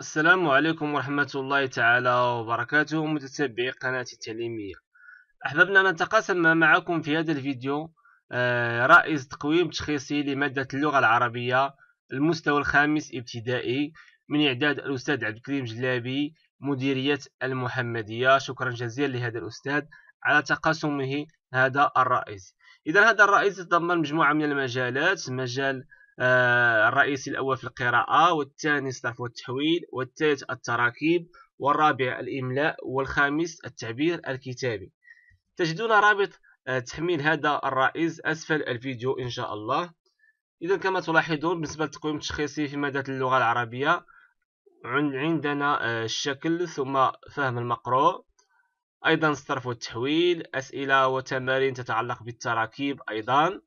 السلام عليكم ورحمة الله تعالى وبركاته متتبعي قناة التعليمية أحببنا أن نتقاسم معكم في هذا الفيديو آه، رائز تقويم تشخيصي لمادة اللغة العربية المستوى الخامس ابتدائي من إعداد الأستاذ عبد الكريم جلابي مديرية المحمدية شكرا جزيلا لهذا الأستاذ على تقاسمه هذا الرائز إذا هذا الرائز يتضمن مجموعة من المجالات مجال آه، الرئيسي الأول في القراءة والثاني الصرف والتحويل والثالث التراكيب والرابع الإملاء والخامس التعبير الكتابي تجدون رابط آه، تحميل هذا الرئيس أسفل الفيديو إن شاء الله إذا كما تلاحظون بالنسبة للتقويم التشخيصي في مادة اللغة العربية عندنا آه، الشكل ثم فهم المقروء أيضا الصرف والتحويل أسئلة وتمارين تتعلق بالتراكيب أيضا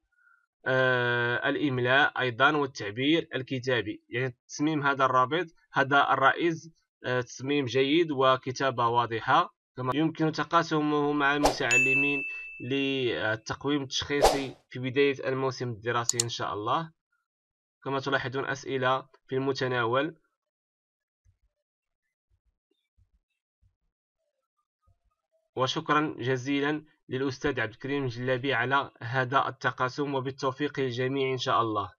آه، الإملاء أيضا والتعبير الكتابي يعني تصميم هذا الرابط هذا الرئيس آه، تصميم جيد وكتابة واضحة كما يمكن تقاسمه مع المتعلمين للتقويم التشخيصي في بداية الموسم الدراسي إن شاء الله كما تلاحظون أسئلة في المتناول وشكرا جزيلا للأستاذ عبد الكريم الجلابي على هذا التقاسم وبالتوفيق للجميع إن شاء الله